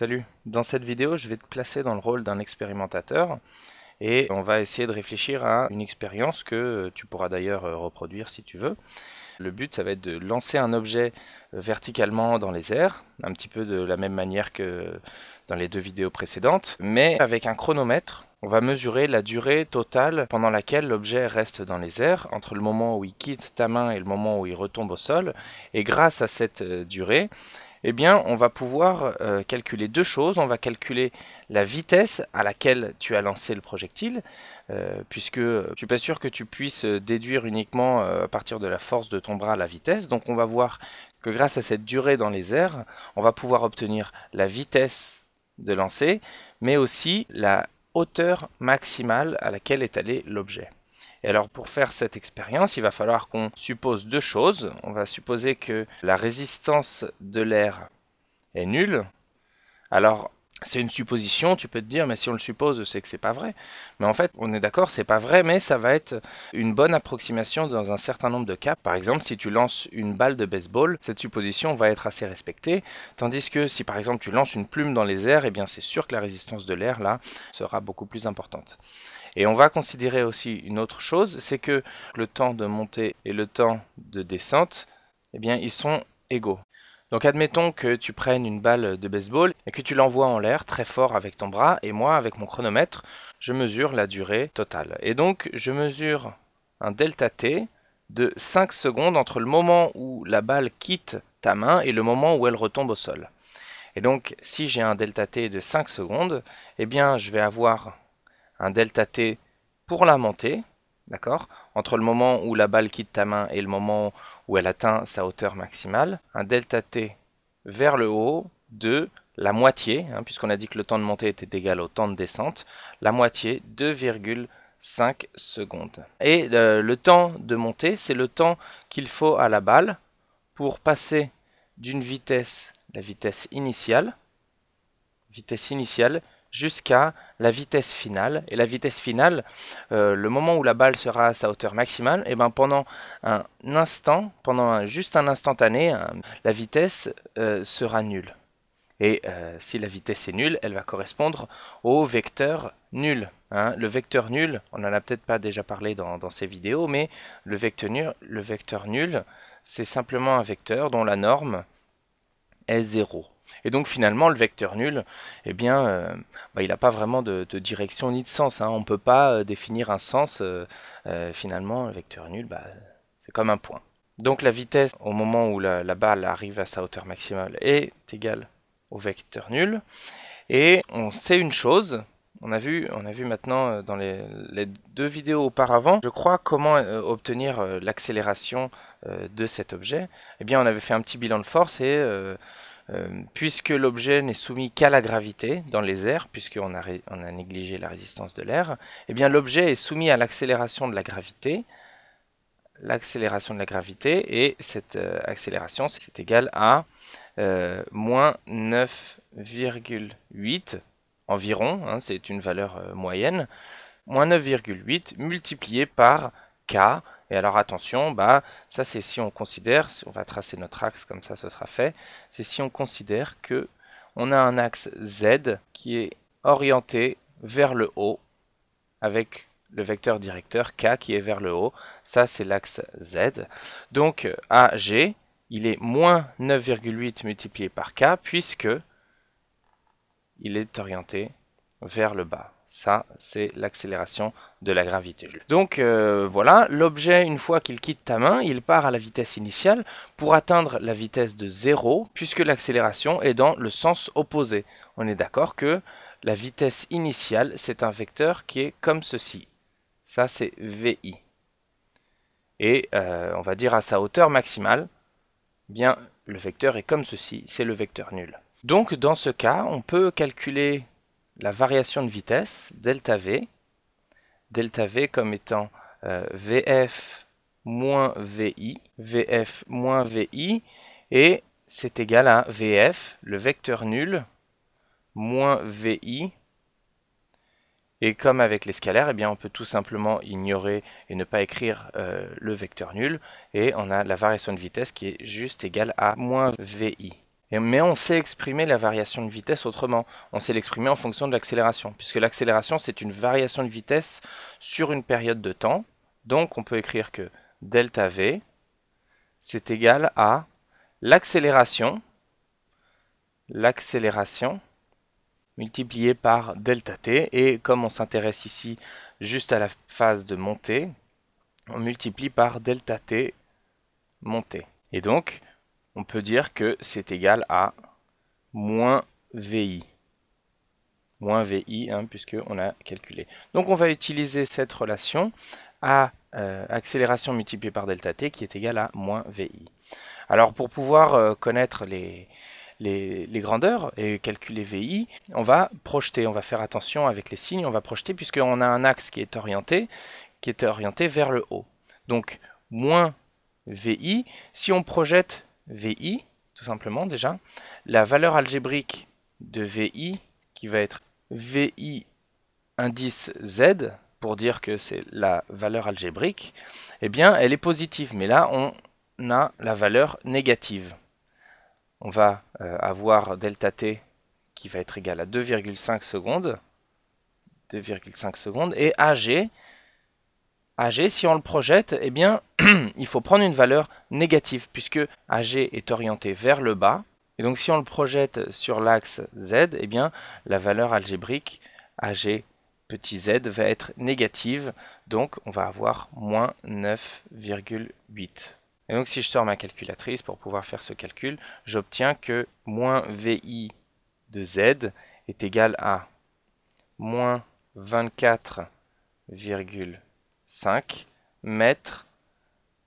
Salut, dans cette vidéo je vais te placer dans le rôle d'un expérimentateur et on va essayer de réfléchir à une expérience que tu pourras d'ailleurs euh, reproduire si tu veux. Le but ça va être de lancer un objet euh, verticalement dans les airs, un petit peu de la même manière que dans les deux vidéos précédentes, mais avec un chronomètre. On va mesurer la durée totale pendant laquelle l'objet reste dans les airs, entre le moment où il quitte ta main et le moment où il retombe au sol. Et grâce à cette euh, durée, eh bien, on va pouvoir euh, calculer deux choses. On va calculer la vitesse à laquelle tu as lancé le projectile, euh, puisque je suis pas sûr que tu puisses déduire uniquement euh, à partir de la force de ton bras la vitesse. Donc, on va voir que grâce à cette durée dans les airs, on va pouvoir obtenir la vitesse de lancer, mais aussi la hauteur maximale à laquelle est allé l'objet. Et alors pour faire cette expérience, il va falloir qu'on suppose deux choses. On va supposer que la résistance de l'air est nulle. Alors c'est une supposition, tu peux te dire, mais si on le suppose, c'est que c'est pas vrai. Mais en fait, on est d'accord, c'est pas vrai, mais ça va être une bonne approximation dans un certain nombre de cas. Par exemple, si tu lances une balle de baseball, cette supposition va être assez respectée. Tandis que si par exemple tu lances une plume dans les airs, eh bien c'est sûr que la résistance de l'air là sera beaucoup plus importante. Et on va considérer aussi une autre chose, c'est que le temps de montée et le temps de descente, eh bien, ils sont égaux. Donc admettons que tu prennes une balle de baseball et que tu l'envoies en l'air très fort avec ton bras et moi avec mon chronomètre, je mesure la durée totale. Et donc je mesure un delta t de 5 secondes entre le moment où la balle quitte ta main et le moment où elle retombe au sol. Et donc si j'ai un delta t de 5 secondes, eh bien je vais avoir un delta t pour la montée, d'accord Entre le moment où la balle quitte ta main et le moment où elle atteint sa hauteur maximale, un delta t vers le haut de la moitié, hein, puisqu'on a dit que le temps de montée était égal au temps de descente, la moitié 2,5 secondes. Et euh, le temps de montée, c'est le temps qu'il faut à la balle pour passer d'une vitesse, la vitesse initiale, vitesse initiale jusqu'à la vitesse finale. Et la vitesse finale, euh, le moment où la balle sera à sa hauteur maximale, et eh ben pendant un instant, pendant juste un instantané, euh, la vitesse euh, sera nulle. Et si la vitesse est nulle, elle va correspondre au vecteur nul. Hein. Le vecteur nul, on n'en a peut-être pas déjà parlé dans, ces vidéos, mais le vecteur nul, le vecteur nul c'est simplement un vecteur dont la norme est 0. Et donc finalement, le vecteur nul, eh bien, euh, bah, il n'a pas vraiment de, direction ni de sens. Hein. On ne peut pas euh, définir un sens. Euh, finalement, le vecteur nul, bah, c'est comme un point. Donc la vitesse au moment où la, balle arrive à sa hauteur maximale est égale au vecteur nul. Et on sait une chose, on a vu, on a vu maintenant euh, dans les, deux vidéos auparavant, je crois, comment euh, obtenir euh, l'accélération de cet objet. Eh bien, on avait fait un petit bilan de force et puisque l'objet n'est soumis qu'à la gravité dans les airs, puisqu'on a, on a négligé la résistance de l'air, eh bien l'objet est soumis à l'accélération de la gravité. L'accélération de la gravité, et cette accélération, c'est égal à moins 9,8 environ, hein, c'est une valeur euh, moyenne, moins 9,8 multiplié par K. Et alors attention, bah, ça c'est si on considère, on va tracer notre axe comme ça ce sera fait, c'est si on considère que on a un axe Z qui est orienté vers le haut avec le vecteur directeur K qui est vers le haut. Ça, c'est l'axe Z. Donc, AG, il est moins 9,8 multiplié par K, puisque il est orienté vers le bas. Ça, c'est l'accélération de la gravité. Donc euh, voilà, l'objet, une fois qu'il quitte ta main, il part à la vitesse initiale pour atteindre la vitesse de 0, puisque l'accélération est dans le sens opposé. On est d'accord que la vitesse initiale, c'est un vecteur qui est comme ceci. Ça, c'est VI. Et euh, on va dire à sa hauteur maximale, bien, le vecteur est comme ceci, c'est le vecteur nul. Donc dans ce cas, on peut calculer la variation de vitesse, delta V, delta V comme étant euh, VF moins VI, VF moins VI, et c'est égal à VF, le vecteur nul, moins VI, et comme avec les scalaires, eh bien, on peut tout simplement ignorer et ne pas écrire euh, le vecteur nul, et on a la variation de vitesse qui est juste égale à moins VI mais on sait exprimer la variation de vitesse autrement. On sait l'exprimer en fonction de l'accélération, puisque l'accélération, c'est une variation de vitesse sur une période de temps. Donc, on peut écrire que delta V, c'est égal à l'accélération, l'accélération multipliée par delta t. Et comme on s'intéresse ici juste à la phase de montée, on multiplie par delta t montée. Et donc, on peut dire que c'est égal à moins VI. Moins VI, hein, on a calculé. Donc on va utiliser cette relation à euh, accélération multipliée par delta t qui est égal à moins VI. Alors pour pouvoir euh, connaître les, les, grandeurs et calculer VI, on va projeter, on va faire attention avec les signes, on va projeter puisqu'on a un axe qui est orienté, qui est orienté vers le haut. Donc moins VI, si on projette VI, tout simplement déjà, la valeur algébrique de VI, qui va être VI indice Z, pour dire que c'est la valeur algébrique, eh bien, elle est positive. Mais là, on a la valeur négative. On va euh, avoir delta t qui va être égal à 2,5 secondes. 2,5 secondes. Et AG AG, si on le projette, eh bien, il faut prendre une valeur négative, puisque AG est orienté vers le bas. Et donc, si on le projette sur l'axe Z, eh bien, la valeur algébrique AG petit z va être négative, donc on va avoir moins 9,8. Et donc si je sors ma calculatrice pour pouvoir faire ce calcul, j'obtiens que moins VI de Z est égal à moins 24,8 5 mètres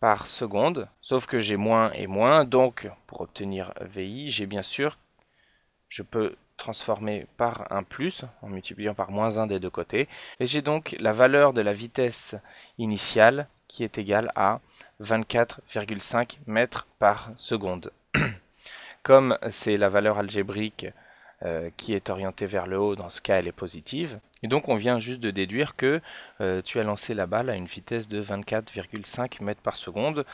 par seconde, sauf que j'ai moins et moins, donc pour obtenir VI, j'ai bien sûr, je peux transformer par un plus en multipliant par moins 1 des deux côtés, et j'ai donc la valeur de la vitesse initiale qui est égale à 24,5 mètres par seconde. Comme c'est la valeur algébrique euh, qui est orientée vers le haut, dans ce cas elle est positive, et donc on vient juste de déduire que euh, tu as lancé la balle à une vitesse de 24,5 mètres par seconde.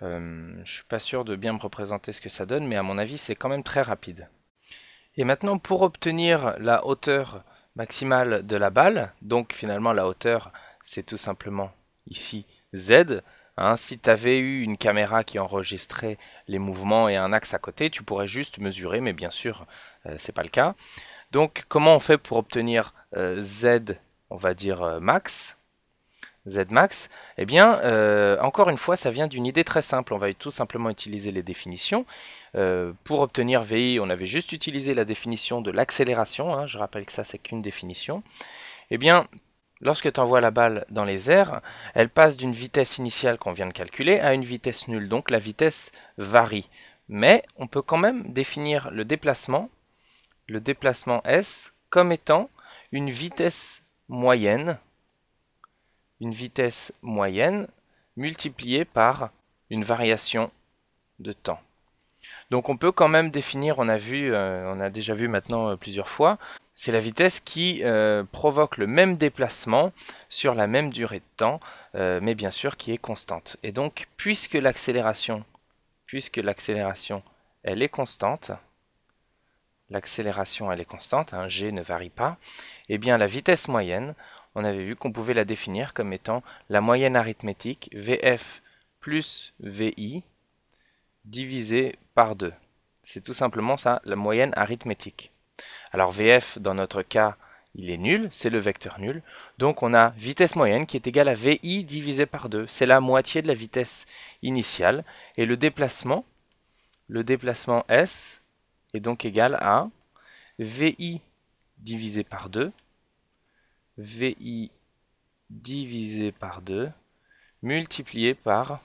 Je euh, je suis pas sûr de bien me représenter ce que ça donne, mais à mon avis c'est quand même très rapide. Et maintenant pour obtenir la hauteur maximale de la balle, donc finalement la hauteur c'est tout simplement ici Z, hein, si tu avais eu une caméra qui enregistrait les mouvements et un axe à côté, tu pourrais juste mesurer, mais bien sûr, ce euh, c'est pas le cas. Donc, comment on fait pour obtenir euh, Z, on va dire euh, max Z max Eh bien, euh, encore une fois, ça vient d'une idée très simple. On va tout simplement utiliser les définitions. pour obtenir VI, on avait juste utilisé la définition de l'accélération. Hein. je rappelle que ça, c'est qu'une définition. Eh bien, Lorsque tu envoies la balle dans les airs, elle passe d'une vitesse initiale qu'on vient de calculer à une vitesse nulle, donc la vitesse varie. Mais on peut quand même définir le déplacement le déplacement s comme étant une vitesse moyenne, une vitesse moyenne multipliée par une variation de temps. Donc on peut quand même définir, on a vu, euh, on a déjà vu maintenant euh, plusieurs fois, c'est la vitesse qui euh, provoque le même déplacement sur la même durée de temps, mais bien sûr qui est constante. Et donc puisque l'accélération, puisque l'accélération, elle est constante, l'accélération elle est constante, hein, g ne varie pas, et eh bien la vitesse moyenne, on avait vu qu'on pouvait la définir comme étant la moyenne arithmétique vf plus vi divisé par 2. C'est tout simplement ça, la moyenne arithmétique. Alors vf, dans notre cas, il est nul, c'est le vecteur nul. Donc on a vitesse moyenne qui est égale à vi divisé par 2. C'est la moitié de la vitesse initiale. Et le déplacement, le déplacement s, est donc égal à VI divisé par 2, VI divisé par 2, multiplié par,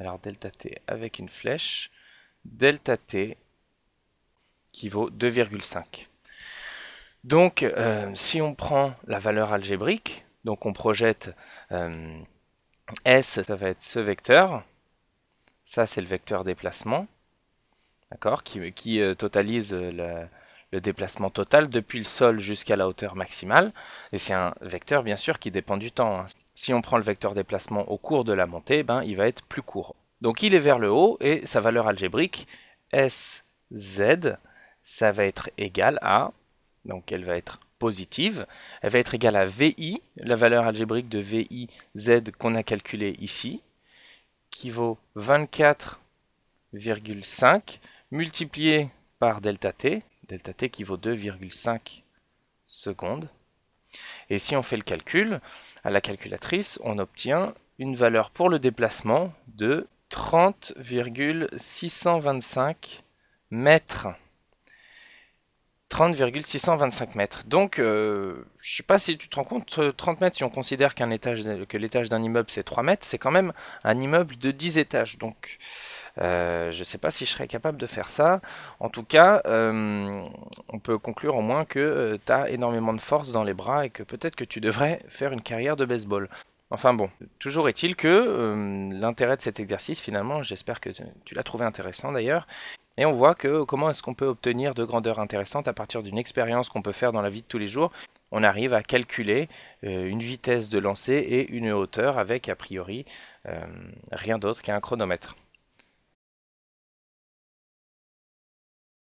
alors delta T avec une flèche, delta T qui vaut 2,5. Donc, euh, si on prend la valeur algébrique, donc on projette euh, S, ça va être ce vecteur, ça c'est le vecteur déplacement, d'accord, qui, euh, totalise euh, le, déplacement total depuis le sol jusqu'à la hauteur maximale. Et c'est un vecteur, bien sûr, qui dépend du temps. Hein. Si on prend le vecteur déplacement au cours de la montée, ben, il va être plus court. Donc il est vers le haut et sa valeur algébrique SZ, ça va être égal à, donc elle va être positive, elle va être égale à VI, la valeur algébrique de VIZ qu'on a calculée ici, qui vaut 24,5 multiplié par delta t, delta t qui vaut 2,5 secondes. Et si on fait le calcul, à la calculatrice, on obtient une valeur pour le déplacement de 30,625 mètres. 30,625 mètres. Donc, je euh, je sais pas si tu te rends compte, 30 euh, mètres, si on considère qu'un étage, que l'étage d'un immeuble c'est 3 mètres, c'est quand même un immeuble de 10 étages. Donc, euh, je ne sais pas si je serais capable de faire ça. En tout cas, on peut conclure au moins que tu as énormément de force dans les bras et que peut-être que tu devrais faire une carrière de baseball. Enfin bon, toujours est-il que l'intérêt de cet exercice, finalement, j'espère que tu l'as trouvé intéressant d'ailleurs, et on voit que comment est-ce qu'on peut obtenir de grandeur intéressante à partir d'une expérience qu'on peut faire dans la vie de tous les jours. On arrive à calculer euh, une vitesse de lancer et une hauteur avec a priori euh, rien d'autre qu'un chronomètre.